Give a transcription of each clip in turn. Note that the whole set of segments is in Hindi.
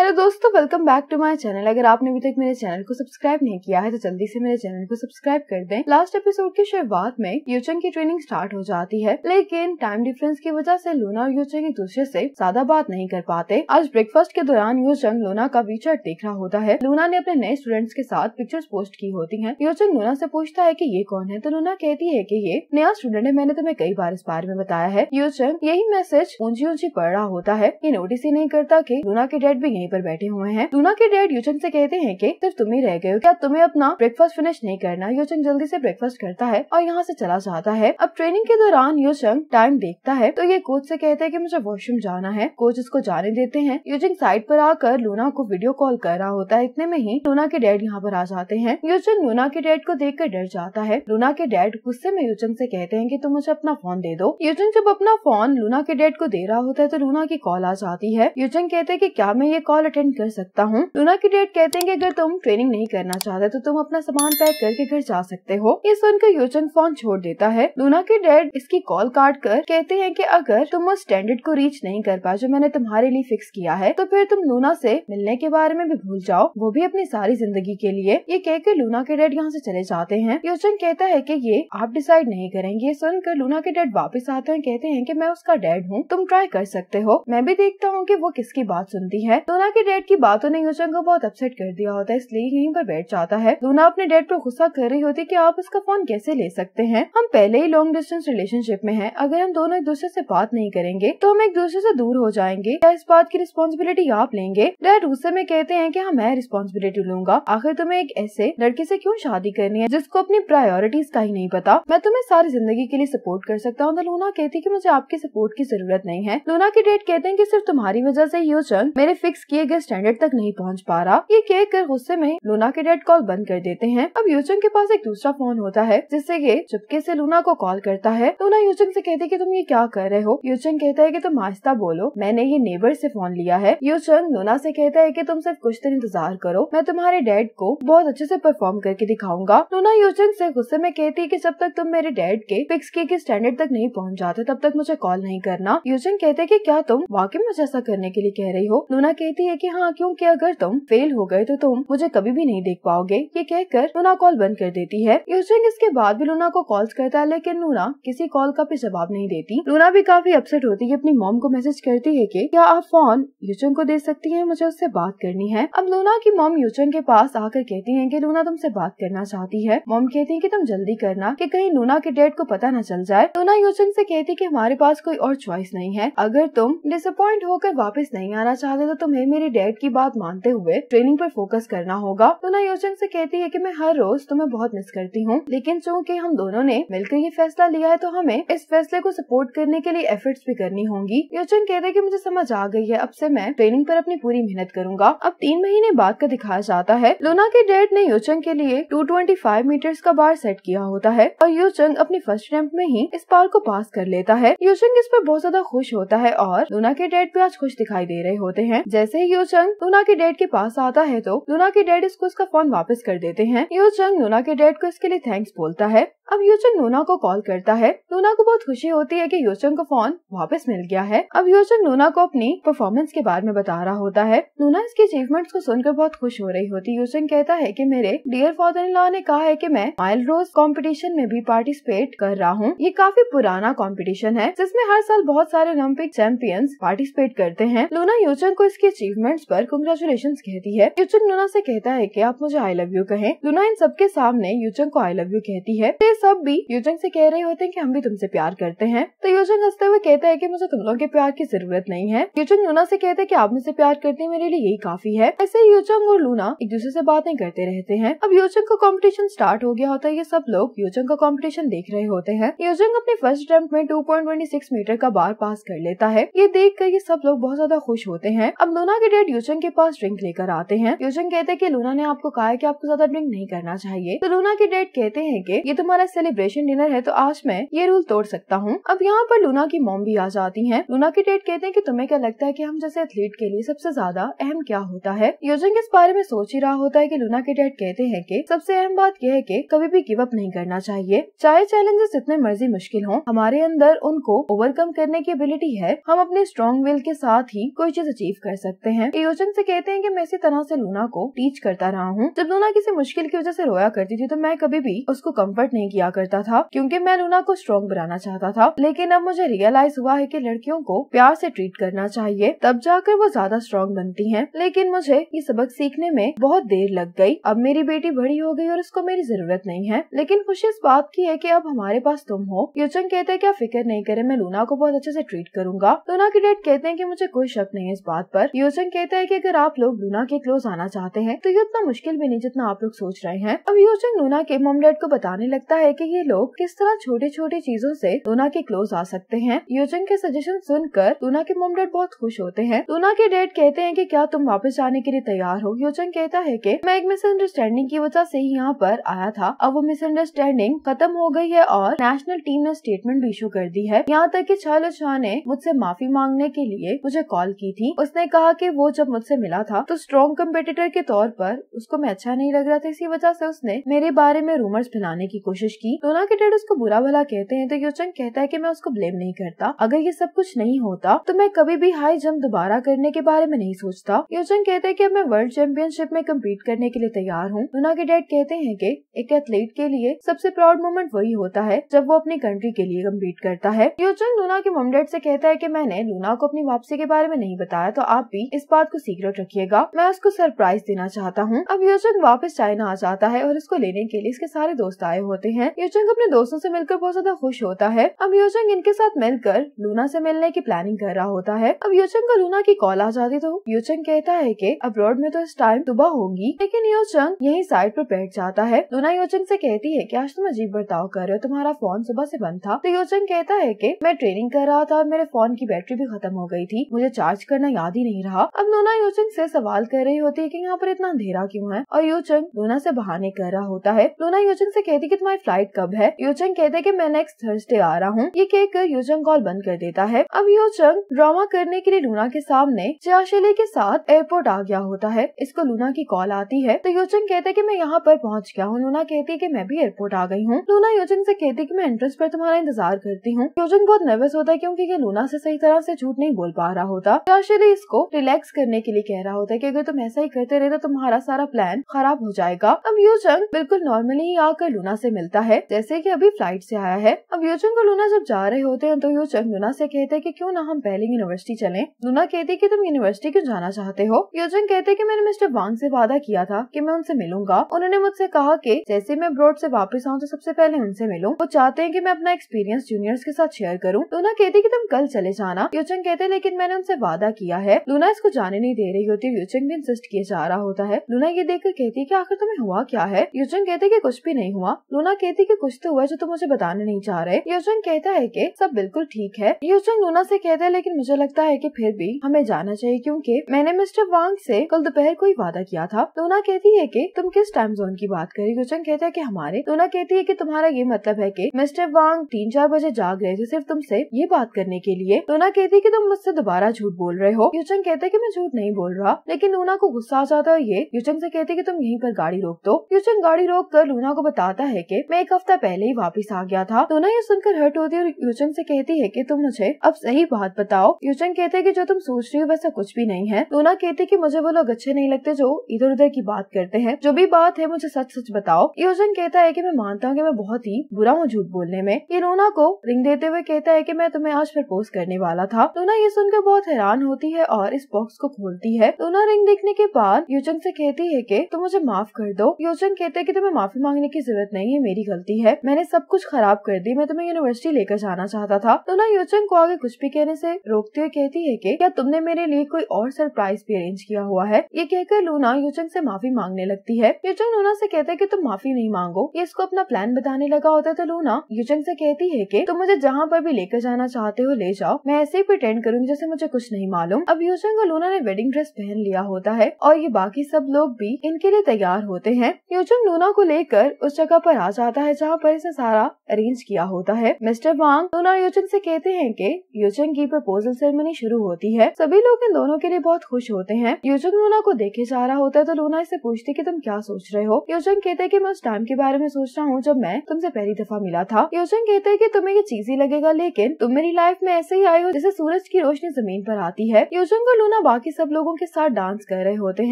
हेलो दोस्तों welcome back to my channel अगर आपने अभी तक मेरे चैनल को सब्सक्राइब नहीं किया है तो जल्दी से मेरे चैनल को सब्सक्राइब कर दें लास्ट एपिसोड की शुरुआत में यूचंग की ट्रेनिंग स्टार्ट हो जाती है लेकिन टाइम डिफरेंस की वजह से लूना और यूचंग एक दूसरे से ज्यादा बात नहीं कर पाते आज ब्रेकफास्ट के दौरान यूचंग लूना का वीचर देख रहा होता है लूना ने अपने नए स्टूडेंट्स के साथ पिक्चर्स पोस्ट की होती है यूचंग लूना ऐसी पूछता है की ये कौन है तो लूना कहती है की ये नया स्टूडेंट है मैंने तुम्हें कई बार इस बारे में बताया है यूचंग यही मैसेज ऊंची ऊंची पढ़ रहा होता है ये नोटिस ही नहीं करता की लूना के डेट भी जमीन पर बैठे हुए हैं लूना के डैड यूचंग से कहते हैं कि सिर्फ तुम ही रह गए हो क्या तुम्हें अपना ब्रेकफास्ट फिनिश नहीं करना यूचंग जल्दी से ब्रेकफास्ट करता है और यहाँ से चला जाता है अब ट्रेनिंग के दौरान यूचंग टाइम देखता है तो ये कोच से कहते हैं की मुझे वॉशरूम जाना है कोच इसको जाने देते हैं यूचंग साइड पर आकर लूना को वीडियो कॉल कर रहा होता है इतने में ही लूना के डैड यहाँ पर आ जाते हैं यूचंग लूना के डैड को देख कर डर जाता है लूना के डैड गुस्से में यूचंग से कहते हैं कि तुम मुझे अपना फोन दे दो यूचंग जब अपना फोन लूना के डैड को दे रहा होता है तो लूना की कॉल आ जाती है यूचंग कहते हैं कि क्या मैं ये कॉल कॉल अटेंड कर सकता हूँ लूना की डेट कहते हैं कि अगर तुम ट्रेनिंग नहीं करना चाहते तो तुम अपना सामान पैक करके घर जा सकते हो ये सुनकर योचन फोन छोड़ देता है लूना की डेट इसकी कॉल काट कर कहते हैं कि अगर तुम उस स्टैंडर्ड को रीच नहीं कर पाए जो मैंने तुम्हारे लिए फिक्स किया है तो फिर तुम लूना से मिलने के बारे में भी भूल जाओ वो भी अपनी सारी जिंदगी के लिए ये कहकर लूना के डेड यहाँ से चले जाते हैं योचन कहता है की ये आप डिसाइड नहीं करेंगे ये सुनकर लूना के डेड वापिस आते हैं कहते हैं की मैं उसका डैड हूँ तुम ट्राई कर सकते हो मैं भी देखता हूँ कि वो किसकी बात सुनती है लूना लूना के डैड की बातों ने यूचंग को बहुत अपसेट कर दिया होता है इसलिए यहीं पर बैठ जाता है लूना अपने डैड पर गुस्सा कर रही होती कि आप इसका फोन कैसे ले सकते हैं हम पहले ही लॉन्ग डिस्टेंस रिलेशनशिप में हैं अगर हम दोनों एक दूसरे से बात नहीं करेंगे तो हम एक दूसरे से दूर हो जाएंगे क्या इस बात की रिस्पॉन्सिबिलिटी आप लेंगे डैड गुस्से में कहते हैं की हाँ मैं रिस्पॉन्सिबिलिटी लूंगा आखिर तुम्हें एक ऐसे लड़के ऐसी क्यूँ शादी करनी है जिसको अपनी प्रायोरिटीज का ही नहीं पता मैं तुम्हें सारी जिंदगी के लिए सपोर्ट कर सकता हूँ तो लूना कहती की मुझे आपकी सपोर्ट की जरूरत नहीं है लूना के डेट कहते हैं की सिर्फ तुम्हारी वजह ऐसी यूचंग मेरे फिक्स किए गए स्टैंडर्ड तक नहीं पहुंच पा रहा ये कह कर गुस्से में लूना के डेड कॉल बंद कर देते हैं अब यूचंग के पास एक दूसरा फोन होता है जिससे ये चुपके से लूना को कॉल करता है तो लूना यूचंग से कहती है कि तुम ये क्या कर रहे हो यूचंग कहता है कि तुम आहिस्ता बोलो मैंने ये नेबर से फोन लिया है यूचंग लूना से कहता है कि तुम सिर्फ कुछ दिन इंतजार करो मैं तुम्हारे डैड को बहुत अच्छे से परफॉर्म करके दिखाऊंगा लूना यूचंग से गुस्से में कहती है कि जब तक तुम मेरे डैड के फिक्स किए गए स्टैंडर्ड तक नहीं पहुँच जाते तब तक मुझे कॉल नहीं करना यूचंग कहते है कि क्या तुम वाकई मुझे ऐसा करने के लिए कह रही हो लूना कहती कहती है कि हाँ क्योंकि अगर तुम फेल हो गए तो तुम मुझे कभी भी नहीं देख पाओगे ये कहकर लूना कॉल बंद कर देती है यूजिंग इसके बाद भी लूना को कॉल करता है लेकिन लूना किसी कॉल का भी जवाब नहीं देती लूना भी काफी अपसेट होती है अपनी मॉम को मैसेज करती है की क्या आप फोन यूजिंग को दे सकती है मुझे उससे बात करनी है अब लूना की मॉम यूजिंग के पास आकर कहती है की लूना तुमसे बात करना चाहती है मॉम कहती है की तुम जल्दी करना की कहीं लूना के डेट को पता न चल जाए लूना यूजिंग ऐसी कहती की हमारे पास कोई और चॉइस नहीं है अगर तुम डिसअपॉइंट होकर वापस नहीं आना चाहते तो तुम्हें मेरे डैड की बात मानते हुए ट्रेनिंग पर फोकस करना होगा तो ना योजन से कहती है कि मैं हर रोज तुम्हें बहुत मिस करती हूँ लेकिन चूँकि हम दोनों ने मिलकर ये फैसला लिया है तो हमें इस फैसले को सपोर्ट करने के लिए एफर्ट्स भी करनी होंगी योजन कहते की मुझे समझ आ गई है अब से मैं ट्रेनिंग पर अपनी पूरी मेहनत करूंगा अब तीन महीने बाद का दिखाया जाता है लोना के डैड ने योचन के लिए 225 मीटर्स का बार सेट किया होता है और योचंग अपने फर्स्ट अटेम्प में ही इस बार को पास कर लेता है योचंग इस पर बहुत ज्यादा खुश होता है और लोना के डैड भी आज खुश दिखाई दे रहे होते हैं जैसे जैसे ही योचंग लूना के डैड के पास आता है तो लूना के डैड इसको उसका फोन वापस कर देते हैं योचंग लूना के डैड को इसके लिए थैंक्स बोलता है अब योचन नोना को कॉल करता है नोना को बहुत खुशी होती है कि योजन को फोन वापस मिल गया है अब योचन नोना को अपनी परफॉर्मेंस के बारे में बता रहा होता है नोना इसके अचीवमेंट्स को सुनकर बहुत खुश हो रही होती है योजन कहता है कि मेरे डियर फादर इन लॉ ने कहा है कि मैं माइल रोज कॉम्पिटिशन में भी पार्टिसिपेट कर रहा हूँ ये काफी पुराना कॉम्पिटिशन है जिसमे हर साल बहुत सारे ओलम्पिक चैंपियंस पार्टिसिपेट करते हैं नोना योचन को इसके अचीवमेंट्स आरोप कंग्रेचुलेशन कहती है योचन नोना ऐसी कहता है की आप मुझे आई लव यू कहे नोना इन सबके सामने यूचन को आई लव यू कहती है सब भी युजंग से कह रहे होते हैं कि हम भी तुमसे प्यार करते हैं तो युजंग हंसते हुए कहते हैं कि मुझे तुम लोगों के प्यार की जरूरत नहीं है युजंग लूना से कहते हैं कि आप मुझसे प्यार करते हैं मेरे लिए यही काफी है ऐसे युजंग और लूना एक दूसरे से बातें करते रहते हैं अब युजंग का कॉम्पिटिशन स्टार्ट हो गया होता है ये सब लोग युजंग का कॉम्पिटिशन देख रहे होते हैं युजंग अपने फर्स्ट अटेम्प्ट में 2.26 मीटर का बार पास कर लेता है ये देख कर ये सब लोग बहुत ज्यादा खुश होते हैं अब लूना के डेट युजंग के पास ड्रिंक लेकर आते हैं युजंग कहते हैं की लूना ने आपको कहा है की आपको ज्यादा ड्रिंक नहीं करना चाहिए तो लूना के डेट कहते हैं की ये तुम्हारा मेरा सेलिब्रेशन डिनर है तो आज मैं ये रूल तोड़ सकता हूँ अब यहाँ पर लूना की मोम भी आ जाती है लूना की डेट कहते हैं की तुम्हें क्या लगता है की हम जैसे एथलीट के लिए सबसे ज्यादा अहम क्या होता है योजन इस बारे में सोच ही रहा होता है की लूना के डेट कहते हैं की सबसे अहम बात यह है की कभी भी गिव अप नहीं करना चाहिए चाहे चैलेंजेस जितने मर्जी मुश्किल हो हमारे अंदर उनको ओवरकम करने की एबिलिटी है हम अपने स्ट्रॉन्ग विल के साथ ही कोई चीज अचीव कर सकते हैं योजन से कहते हैं कि मैं इसी तरह से लूना को टीच करता रहा हूँ जब लूना किसी मुश्किल की वजह से रोया करती थी तो मैं कभी भी उसको कंफर्ट नहीं किया करता था क्योंकि मैं लूना को स्ट्रॉन्ग बनाना चाहता था लेकिन अब मुझे रियलाइज हुआ है कि लड़कियों को प्यार से ट्रीट करना चाहिए तब जाकर वो ज्यादा स्ट्रॉन्ग बनती हैं लेकिन मुझे ये सबक सीखने में बहुत देर लग गई अब मेरी बेटी बड़ी हो गई और उसको मेरी जरूरत नहीं है लेकिन खुशी इस बात की है की अब हमारे पास तुम हो युचंग कहते हैं की आप फिक्र नहीं करे मैं लूना को बहुत अच्छे ऐसी ट्रीट करूंगा लूना की डेट कहते हैं की मुझे कोई शक नहीं है इस बात आरोप युचंग कहते हैं की अगर आप लोग लूना के क्लोज आना चाहते हैं तो ये उतना मुश्किल भी नहीं जितना आप लोग सोच रहे हैं अब युचंग लूना के मोम डेट को बताने लगता है है कि ये लोग किस तरह छोटे छोटे चीजों से लूना के क्लोज आ सकते हैं यूजन के सजेशन सुनकर टूना के मोम डेड बहुत खुश होते हैं टूना के डेट कहते हैं कि क्या तुम वापस जाने के लिए तैयार हो यूजन कहता है कि मैं एक मिसअंडरस्टैंडिंग की वजह से ही यहाँ पर आया था अब वो मिसअंडरस्टैंडिंग खत्म हो गई है और नेशनल टीम ने स्टेटमेंट भी इशू कर दी है यहाँ तक की छालो शाह ने मुझसे माफी मांगने के लिए मुझे कॉल की थी उसने कहा की वो जब मुझसे मिला था तो स्ट्रॉन्ग कम्पिटिटर के तौर पर उसको मैं अच्छा नहीं लग रहा था इसी वजह से उसने मेरे बारे में रूमर्स फैलाने की कोशिश की टोना तो के डेड उसको बुरा भला कहते हैं तो योचंग कहता है की मैं उसको ब्लेम नहीं करता अगर ये सब कुछ नहीं होता तो मैं कभी भी हाई जम्प दोबारा करने के बारे में नहीं सोचता योचंग कहते हैं की अब मैं वर्ल्ड चैंपियनशिप में कम्पीट करने के लिए तैयार हूँ टोना तो के डेड कहते हैं की एक एथलीट के लिए सबसे प्राउड मोमेंट वही होता है जब वो अपनी कंट्री के लिए कम्पीट करता है योचंग लूना के मोम डेड ऐसी कहता है की मैंने लूना को अपनी वापसी के बारे में नहीं बताया तो आप भी इस बात को सीक्रेट रखिएगा मैं उसको सरप्राइज देना चाहता हूँ अब योजन वापस चाइना आ जाता है और उसको लेने के लिए इसके सारे दोस्त आए होते हैं है योजंग अपने दोस्तों से मिलकर बहुत ज्यादा खुश होता है अब योजंग इनके साथ मिलकर लूना से मिलने की प्लानिंग कर रहा होता है अब योचंग को लूना की कॉल आ जाती तो योचंग कहता है अब अब्रॉड में तो इस टाइम सुबह होगी लेकिन योचंग यही साइड पर बैठ जाता है लूना योजंग से कहती है की आज तुम अजीब बर्ताव कर रहे हो तुम्हारा फोन सुबह से बंद था तो योचंग कहता है की मैं ट्रेनिंग कर रहा था मेरे फोन की बैटरी भी खत्म हो गई थी मुझे चार्ज करना याद ही नहीं रहा अब लूना योजंग से सवाल कर रही होती है की यहाँ पर इतना अंधेरा क्यों है और योजंग लूना से बहाने कर रहा होता है लूना योजंग से कहती की तुम्हारी फ्लाइट फ्लाइट कब है यूचंग कहते कि मैं नेक्स्ट थर्सडे आ रहा हूँ ये कहकर यूचंग कॉल बंद कर देता है अब यूचंग ड्रामा करने के लिए लूना के सामने चियाशेले के साथ एयरपोर्ट आ गया होता है इसको लूना की कॉल आती है तो यूचंग कहते की मैं यहाँ पर पहुँच गया हूँ लूना कहती है की मैं भी एयरपोर्ट आ गई हूँ लूना यूचंग ऐसी कहती की मैं एंट्रेंस आरोप तुम्हारा इंतजार करती हूँ यूचंग बहुत नर्वस होता है क्यूँकी ये लूना ऐसी सही तरह ऐसी झूठ नहीं बोल पा रहा होता चियाशेले इसको रिलैक्स करने के लिए कह रहा होता है की अगर तुम ऐसा ही करते रहे तो तुम्हारा सारा प्लान खराब हो जाएगा अब यूचंग बिल्कुल नॉर्मली ही आकर लूना ऐसी मिलता देखता है जैसे कि अभी फ्लाइट से आया है अब योचंग और लूना जब जा रहे होते हैं तो योचंग लूना से कहते हैं कि क्यों ना हम पहले यूनिवर्सिटी चले लूना कहती है कि तुम यूनिवर्सिटी क्यों जाना चाहते हो योचंग कहते हैं कि मैंने मिस्टर वांग से वादा किया था कि मैं उनसे मिलूंगा उन्होंने मुझसे कहा कि जैसे मैं ब्रॉड से वापस आऊँ तो सबसे पहले उनसे मिलूँ वो चाहते हैं कि मैं अपना एक्सपीरियंस जूनियर्स के साथ शेयर करूँ लूना कहती कि तुम कल चले जाना योचंग कहते लेकिन मैंने उनसे वादा किया है लूना इसको जाने नहीं दे रही होती योचंग भी इंसिस्ट किया जा रहा होता है लूना ये देखकर कहती है की आखिर तुम्हें हुआ क्या है योचंग कहते की कुछ भी नहीं हुआ लूना कहती कि कुछ तो हुआ जो तुम मुझे बताने नहीं चाह रहे योजन कहता है कि सब बिल्कुल ठीक है योजन लूना से कहता है लेकिन मुझे लगता है कि फिर भी हमें जाना चाहिए क्योंकि मैंने मिस्टर वांग से कल दोपहर को ही वादा किया था लूना कहती है कि तुम किस टाइम जोन की बात करे योजन कहता है की हमारे लूना कहती है की तुम्हारा ये मतलब है की मिस्टर वांग तीन चार बजे जाग रहे थे सिर्फ तुम ये बात करने के लिए लूना कहती है की तुम मुझसे दोबारा झूठ बोल रहे हो योजन कहते कि मैं झूठ नहीं बोल रहा लेकिन लूना को गुस्सा आ जाता है ये योजन से कहती की कि तुम यहीं पर गाड़ी रोक दो योजन गाड़ी रोक कर लूना को बताता है की मैं एक हफ्ता पहले ही वापस आ गया था सोना तो ये सुनकर हर्ट होती है और यूचंग से कहती है कि तुम मुझे अब सही बात बताओ यूचंग कहते हैं कि जो तुम सोच रही हो वैसा कुछ भी नहीं है सोना तो कहते कि मुझे वो लोग अच्छे नहीं लगते जो इधर उधर की बात करते हैं जो भी बात है मुझे सच सच बताओ यूचंग कहता है की मैं मानता हूँ की मैं बहुत ही बुरा हूँ झूठ बोलने में ये नोना को रिंग देते हुए कहता है की मैं तुम्हें आज प्रपोज करने वाला था नोना तो ये सुनकर बहुत हैरान होती है और इस बॉक्स को खोलती है नोना रिंग देखने के बाद यूचंग से कहती है की तुम मुझे माफ कर दो यूचंग कहते हैं की तुम्हें माफी मांगने की जरूरत नहीं है मेरी गलती है मैंने सब कुछ खराब कर दी मैं तुम्हें यूनिवर्सिटी लेकर जाना चाहता था तो ना यूचन को आगे कुछ भी कहने से रोकते हुए कहती है की क्या तुमने मेरे लिए कोई और सरप्राइज भी अरेंज किया हुआ है ये कहकर लूना यूचन से माफी मांगने लगती है यूचन लूना से कहता है कि तुम माफी नहीं मांगो ये इसको अपना प्लान बताने लगा होता तो लूना यूचन से कहती है कि तुम मुझे जहाँ पर भी लेकर जाना चाहते हो ले जाओ मैं ऐसे ही प्रटेंड करूंगी जैसे मुझे कुछ नहीं मालूम अब यूचन को लूना ने वेडिंग ड्रेस पहन लिया होता है और ये बाकी सब लोग भी इनके लिए तैयार होते हैं यूचन लूना को लेकर उस जगह पर आ जाता जाता है जहाँ पर इसे सारा अरेंज किया होता है मिस्टर वांग सोना योजन से कहते हैं कि योजन की प्रपोजल सेरेमनी शुरू होती है सभी लोग इन दोनों के लिए बहुत खुश होते हैं योजन लूना को देखे जा रहा होता है तो लूना इससे पूछती की तुम क्या सोच रहे हो योजन कहते हैं की मैं उस टाइम के बारे में सोच रहा हूँ जब मैं तुमसे पहली दफा मिला था योजन कहते हैं की तुम्हें ये चीज ही लगेगा लेकिन तुम मेरी लाइफ में ऐसे ही आये हो जैसे सूरज की रोशनी जमीन आरोप आती है योजन और लूना बाकी सब लोगों के साथ डांस कर रहे होते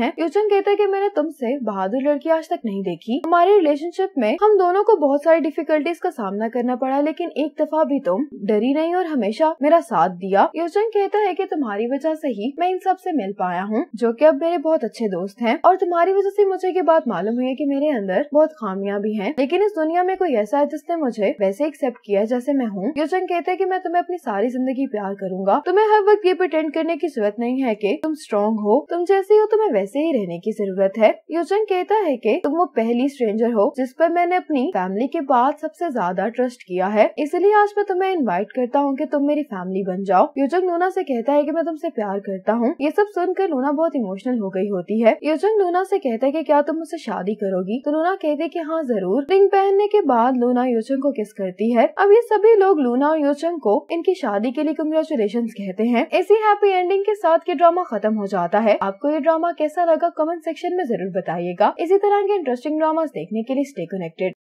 हैं योजन कहते हैं की मैंने तुमसे बहादुर लड़की आज तक नहीं देखी हमारे रिलेशनशिप में हम दोनों को को तो बहुत सारी डिफिकल्टीज का सामना करना पड़ा लेकिन एक दफा भी तुम डरी नहीं और हमेशा मेरा साथ दिया योजन कहता है की तुम्हारी वजह से ही मैं इन सब से मिल पाया हूँ जो की अब मेरे बहुत अच्छे दोस्त है और तुम्हारी वजह से मुझे ये बात मालूम हुई की मेरे अंदर बहुत खामियां भी है लेकिन इस दुनिया में कोई ऐसा है जिसने मुझे वैसे एक्सेप्ट किया जैसे मैं हूँ योजन कहते हैं की मैं तुम्हें अपनी सारी जिंदगी प्यार करूंगा तुम्हें हर वक्त ये प्रटेंड करने की जरूरत नहीं है की तुम स्ट्रॉन्ग हो तुम जैसे हो तुम्हें वैसे ही रहने की जरूरत है योजन कहता है की तुम वो पहली स्ट्रेंजर हो जिस पर मैंने अपनी फैमिली के बाद सबसे ज्यादा ट्रस्ट किया है इसलिए आज मैं तुम्हें इनवाइट करता हूँ की तुम मेरी फैमिली बन जाओ युजंग लूना से कहता है की मैं तुमसे प्यार करता हूँ ये सब सुनकर लूना बहुत इमोशनल हो गई होती है युजंग लूना से कहता है की क्या तुम मुझसे शादी करोगी तो लूना कहती है की हाँ जरूर रिंग पहनने के बाद लूना युजंग को किस करती है अब ये सभी लोग लूना और युजंग को इनकी शादी के लिए कंग्रेचुलेशन कहते हैं इसी हैप्पी एंडिंग के साथ ये ड्रामा खत्म हो जाता है आपको ये ड्रामा कैसा लगा कमेंट सेक्शन में जरूर बताइएगा इसी तरह के इंटरेस्टिंग ड्रामा देखने के लिए स्टे कनेक्टेड